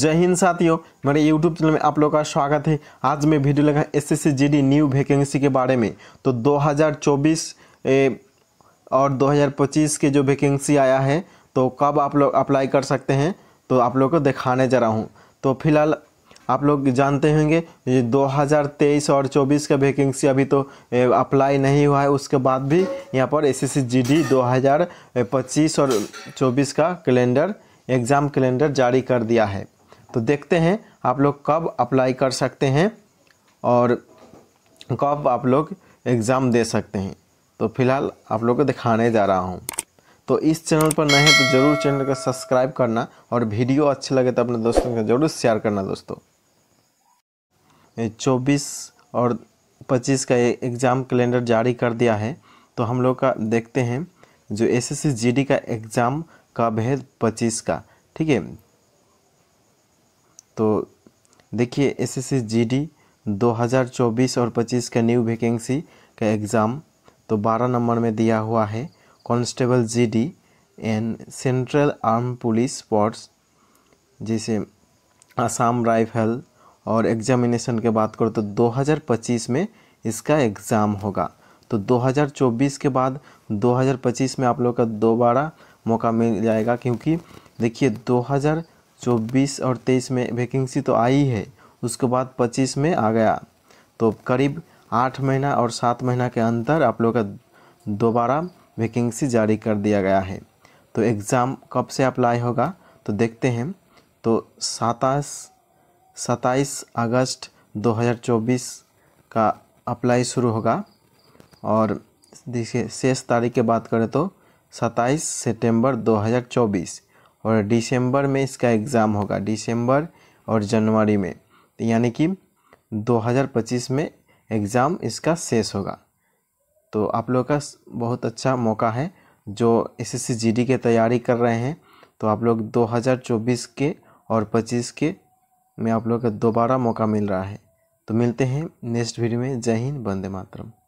जय हिंद साथियों मेरे YouTube चैनल में आप लोग का स्वागत है आज मैं वीडियो लगा एस एस न्यू वैकेंसी के बारे में तो 2024 ए, और 2025 के जो वैकेंसी आया है तो कब आप लोग अप्लाई कर सकते हैं तो आप लोग को दिखाने जा रहा हूँ तो फिलहाल आप लोग जानते होंगे ये 2023 और 24 का वैकेंसी अभी तो अप्लाई नहीं हुआ है उसके बाद भी यहाँ पर एस एस 2025 और चौबीस का कैलेंडर एग्ज़ाम कैलेंडर जारी कर दिया है तो देखते हैं आप लोग कब अप्लाई कर सकते हैं और कब आप लोग एग्ज़ाम दे सकते हैं तो फिलहाल आप लोग को दिखाने जा रहा हूँ तो इस चैनल पर नए हैं तो ज़रूर चैनल को सब्सक्राइब करना और वीडियो अच्छे लगे तो अपने दोस्तों के ज़रूर शेयर करना दोस्तों चौबीस और पच्चीस का एग्ज़ाम कैलेंडर जारी कर दिया है तो हम लोग का देखते हैं जो एस एस का एग्ज़ाम कब है पच्चीस का ठीक है तो देखिए एसएससी जीडी 2024 और 25 का न्यू वैकेंसी का एग्ज़ाम तो 12 नंबर में दिया हुआ है constable GD and central arm police स्पॉट्स जैसे असम राइफल और एग्जामिनेशन के बात करो तो 2025 में इसका एग्ज़ाम होगा तो 2024 के बाद 2025 में आप लोग का दोबारा मौका मिल जाएगा क्योंकि देखिए चौबीस और तेईस में वैकेंसी तो आई है उसके बाद पच्चीस में आ गया तो करीब आठ महीना और सात महीना के अंतर आप लोग का दोबारा वैकेंसी जारी कर दिया गया है तो एग्ज़ाम कब से अप्लाई होगा तो देखते हैं तो सताईस सताईस अगस्त 2024 का अप्लाई शुरू होगा और देखिए शेष तारीख की बात करें तो 27 सितंबर 2024 और दिसंबर में इसका एग्ज़ाम होगा दिसंबर और जनवरी में तो यानी कि 2025 में एग्ज़ाम इसका शेष होगा तो आप लोग का बहुत अच्छा मौका है जो एसएससी जीडी के तैयारी कर रहे हैं तो आप लोग 2024 के और 25 के में आप लोग का दोबारा मौका मिल रहा है तो मिलते हैं नेक्स्ट वीडियो में जय हिंद बंदे मातरम